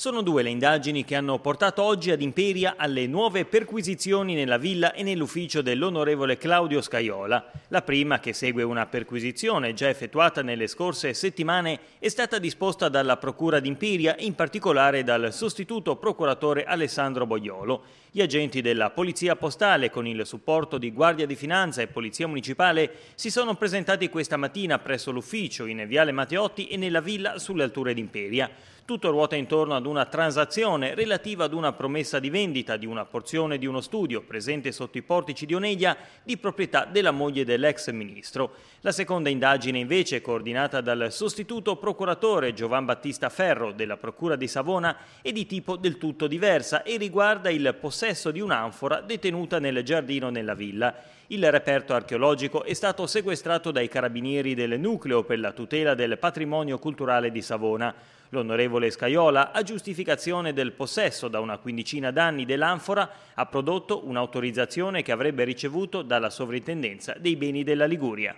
Sono due le indagini che hanno portato oggi ad Imperia alle nuove perquisizioni nella villa e nell'ufficio dell'onorevole Claudio Scaiola. La prima, che segue una perquisizione già effettuata nelle scorse settimane, è stata disposta dalla Procura d'Imperia e in particolare dal sostituto procuratore Alessandro Boiolo. Gli agenti della Polizia Postale, con il supporto di Guardia di Finanza e Polizia Municipale, si sono presentati questa mattina presso l'ufficio in Viale Matteotti e nella villa sulle alture d'Imperia. Tutto ruota intorno ad una transazione relativa ad una promessa di vendita di una porzione di uno studio presente sotto i portici di Oneglia di proprietà della moglie dell'ex ministro. La seconda indagine invece, coordinata dal sostituto procuratore Giovan Battista Ferro della Procura di Savona, è di tipo del tutto diversa e riguarda il possesso di un'anfora detenuta nel giardino nella villa. Il reperto archeologico è stato sequestrato dai carabinieri del nucleo per la tutela del patrimonio culturale di Savona. L'onorevole Scaiola, a giustificazione del possesso da una quindicina d'anni dell'anfora, ha prodotto un'autorizzazione che avrebbe ricevuto dalla sovrintendenza dei beni della Liguria.